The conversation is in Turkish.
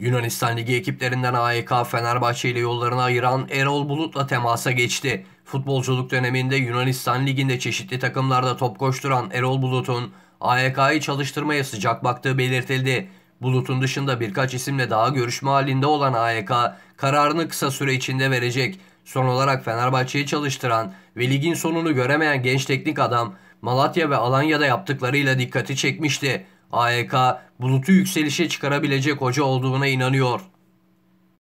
Yunanistan Ligi ekiplerinden AYK e Fenerbahçe ile yollarını ayıran Erol Bulut'la temasa geçti. Futbolculuk döneminde Yunanistan Ligi'nde çeşitli takımlarda top koşturan Erol Bulut'un AYK'yı e çalıştırmaya sıcak baktığı belirtildi. Bulut'un dışında birkaç isimle daha görüşme halinde olan AYK e kararını kısa süre içinde verecek. Son olarak Fenerbahçe'yi çalıştıran ve ligin sonunu göremeyen genç teknik adam Malatya ve Alanya'da yaptıklarıyla dikkati çekmişti. AEK bulutu yükselişe çıkarabilecek hoca olduğuna inanıyor.